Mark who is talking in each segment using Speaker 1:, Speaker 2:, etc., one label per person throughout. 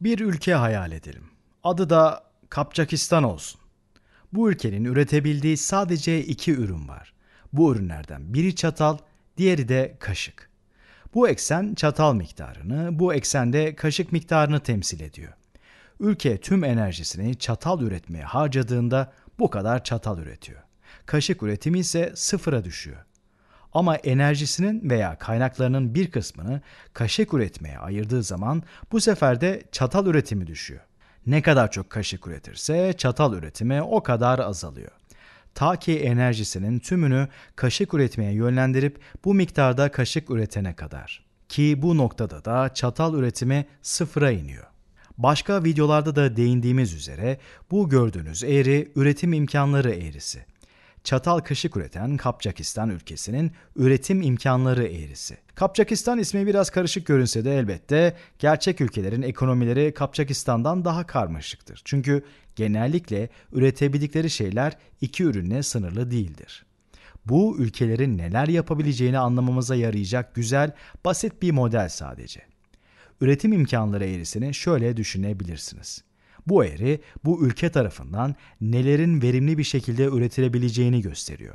Speaker 1: Bir ülke hayal edelim. Adı da Kapçakistan olsun. Bu ülkenin üretebildiği sadece iki ürün var. Bu ürünlerden biri çatal, diğeri de kaşık. Bu eksen çatal miktarını, bu eksende kaşık miktarını temsil ediyor. Ülke tüm enerjisini çatal üretmeye harcadığında bu kadar çatal üretiyor. Kaşık üretimi ise sıfıra düşüyor. Ama enerjisinin veya kaynaklarının bir kısmını kaşık üretmeye ayırdığı zaman bu sefer de çatal üretimi düşüyor. Ne kadar çok kaşık üretirse çatal üretimi o kadar azalıyor ta ki enerjisinin tümünü kaşık üretmeye yönlendirip bu miktarda kaşık üretene kadar. Ki bu noktada da çatal üretimi sıfıra iniyor. Başka videolarda da değindiğimiz üzere bu gördüğünüz eğri üretim imkanları eğrisi çatal kaşık üreten Kapçakistan ülkesinin üretim imkanları eğrisi. Kapçakistan ismi biraz karışık görünse de elbette gerçek ülkelerin ekonomileri Kapçakistan'dan daha karmaşıktır. Çünkü genellikle üretebildikleri şeyler iki ürünle sınırlı değildir. Bu ülkelerin neler yapabileceğini anlamamıza yarayacak güzel, basit bir model sadece. Üretim imkanları eğrisini şöyle düşünebilirsiniz. Bu eğri bu ülke tarafından nelerin verimli bir şekilde üretilebileceğini gösteriyor.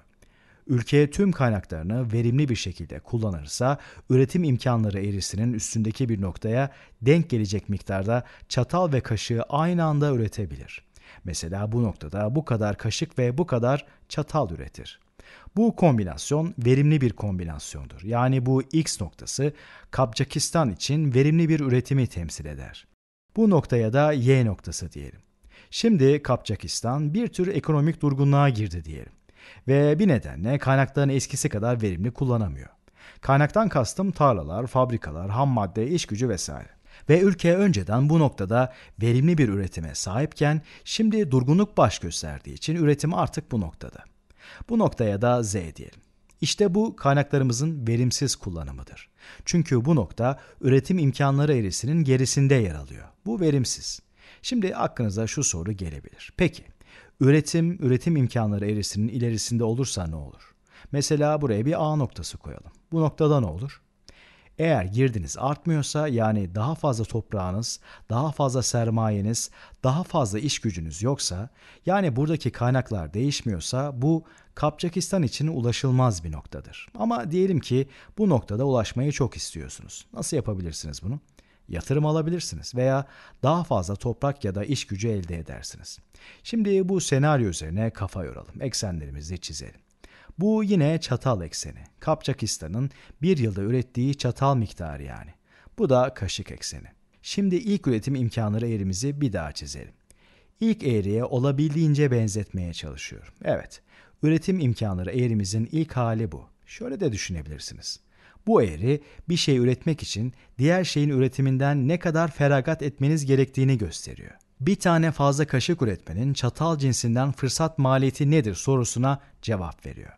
Speaker 1: Ülke tüm kaynaklarını verimli bir şekilde kullanırsa üretim imkanları eğrisinin üstündeki bir noktaya denk gelecek miktarda çatal ve kaşığı aynı anda üretebilir. Mesela bu noktada bu kadar kaşık ve bu kadar çatal üretir. Bu kombinasyon verimli bir kombinasyondur. Yani bu X noktası Kapçakistan için verimli bir üretimi temsil eder. Bu noktaya da Y noktası diyelim. Şimdi Kapçakistan bir tür ekonomik durgunluğa girdi diyelim. Ve bir nedenle kaynaklarını eskisi kadar verimli kullanamıyor. Kaynaktan kastım tarlalar, fabrikalar, ham madde, iş gücü vesaire. Ve ülke önceden bu noktada verimli bir üretime sahipken şimdi durgunluk baş gösterdiği için üretim artık bu noktada. Bu noktaya da Z diyelim. İşte bu kaynaklarımızın verimsiz kullanımıdır. Çünkü bu nokta üretim imkanları eğrisinin gerisinde yer alıyor. Bu verimsiz. Şimdi aklınıza şu soru gelebilir. Peki, üretim, üretim imkanları eğrisinin ilerisinde olursa ne olur? Mesela buraya bir A noktası koyalım. Bu noktada ne olur? Eğer girdiniz artmıyorsa yani daha fazla toprağınız, daha fazla sermayeniz, daha fazla iş gücünüz yoksa yani buradaki kaynaklar değişmiyorsa bu Kapçakistan için ulaşılmaz bir noktadır. Ama diyelim ki bu noktada ulaşmayı çok istiyorsunuz. Nasıl yapabilirsiniz bunu? yatırım alabilirsiniz veya daha fazla toprak ya da iş gücü elde edersiniz. Şimdi bu senaryo üzerine kafa yoralım, eksenlerimizi çizelim. Bu yine çatal ekseni. Kapçakistan'ın bir yılda ürettiği çatal miktarı yani. Bu da kaşık ekseni. Şimdi ilk üretim imkanları eğrimizi bir daha çizelim. İlk eğriye olabildiğince benzetmeye çalışıyorum. Evet, üretim imkanları eğrimizin ilk hali bu. Şöyle de düşünebilirsiniz. Bu eğri bir şey üretmek için diğer şeyin üretiminden ne kadar feragat etmeniz gerektiğini gösteriyor. Bir tane fazla kaşık üretmenin çatal cinsinden fırsat maliyeti nedir sorusuna cevap veriyor.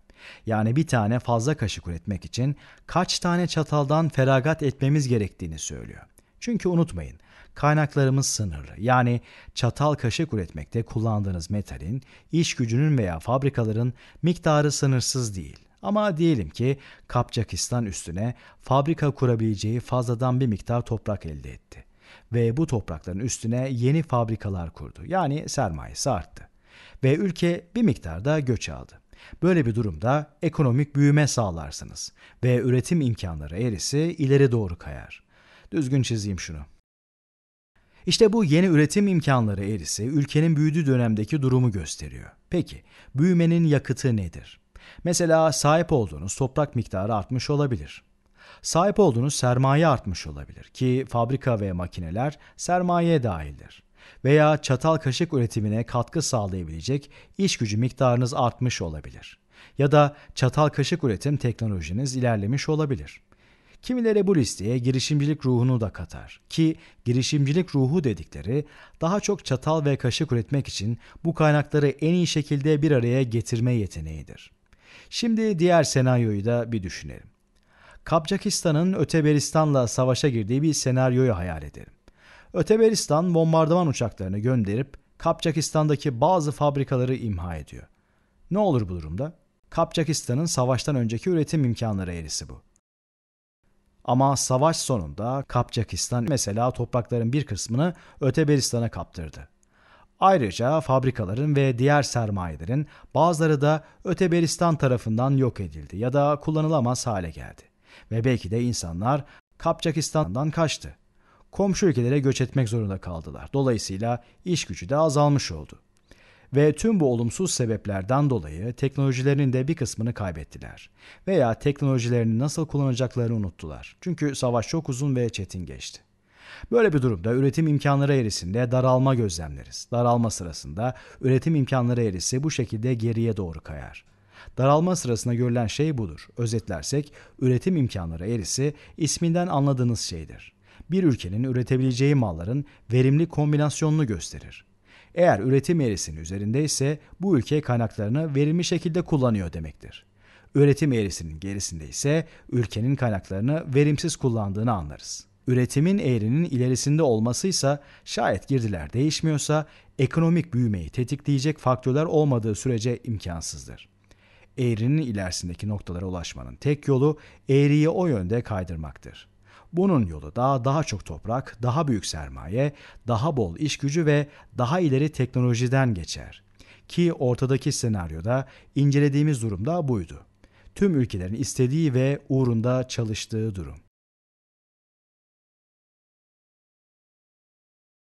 Speaker 1: Yani bir tane fazla kaşık üretmek için kaç tane çataldan feragat etmemiz gerektiğini söylüyor. Çünkü unutmayın, kaynaklarımız sınırlı. Yani çatal kaşık üretmekte kullandığınız metalin, iş gücünün veya fabrikaların miktarı sınırsız değil. Ama diyelim ki Kapçakistan üstüne fabrika kurabileceği fazladan bir miktar toprak elde etti ve bu toprakların üstüne yeni fabrikalar kurdu. Yani sermayesi arttı ve ülke bir miktar da göç aldı. Böyle bir durumda ekonomik büyüme sağlarsınız ve üretim imkanları erisi ileri doğru kayar. Düzgün çizeyim şunu. İşte bu yeni üretim imkanları erisi ülkenin büyüdüğü dönemdeki durumu gösteriyor. Peki büyümenin yakıtı nedir? Mesela sahip olduğunuz toprak miktarı artmış olabilir. Sahip olduğunuz sermaye artmış olabilir ki fabrika ve makineler sermaye dahildir veya çatal kaşık üretimine katkı sağlayabilecek iş gücü miktarınız artmış olabilir. Ya da çatal kaşık üretim teknolojiniz ilerlemiş olabilir. Kimilere bu listeye girişimcilik ruhunu da katar ki girişimcilik ruhu dedikleri daha çok çatal ve kaşık üretmek için bu kaynakları en iyi şekilde bir araya getirme yeteneğidir. Şimdi diğer senaryoyu da bir düşünelim. Kapçakistan'ın Öteberistan'la savaşa girdiği bir senaryoyu hayal edelim. Öteberistan bombardıman uçaklarını gönderip Kapçakistan'daki bazı fabrikaları imha ediyor. Ne olur bu durumda? Kapçakistan'ın savaştan önceki üretim imkanları erisi bu. Ama savaş sonunda Kapçakistan mesela toprakların bir kısmını Öteberistan'a kaptırdı. Ayrıca fabrikaların ve diğer sermayelerin bazıları da Öteberistan tarafından yok edildi ya da kullanılamaz hale geldi. Ve belki de insanlar Kapçakistan'dan kaçtı komşu ülkelere göç etmek zorunda kaldılar. Dolayısıyla iş gücü de azalmış oldu. Ve tüm bu olumsuz sebeplerden dolayı teknolojilerinin de bir kısmını kaybettiler. Veya teknolojilerini nasıl kullanacaklarını unuttular. Çünkü savaş çok uzun ve çetin geçti. Böyle bir durumda üretim imkanları erisinde daralma gözlemleriz. Daralma sırasında üretim imkanları erisi bu şekilde geriye doğru kayar. Daralma sırasında görülen şey budur. Özetlersek üretim imkanları erisi isminden anladığınız şeydir bir ülkenin üretebileceği malların verimli kombinasyonunu gösterir. Eğer üretim eğrisinin üzerinde ise bu ülke kaynaklarını verimli şekilde kullanıyor demektir. Üretim eğrisinin gerisinde ise ülkenin kaynaklarını verimsiz kullandığını anlarız. Üretimin eğrinin ilerisinde olmasıysa şayet girdiler değişmiyorsa ekonomik büyümeyi tetikleyecek faktörler olmadığı sürece imkansızdır. Eğrinin ilerisindeki noktalara ulaşmanın tek yolu eğriyi o yönde kaydırmaktır. Bunun yolu da daha çok toprak, daha büyük sermaye, daha bol iş gücü ve daha ileri teknolojiden geçer. Ki ortadaki senaryoda incelediğimiz durum da buydu. Tüm ülkelerin istediği ve uğrunda çalıştığı durum.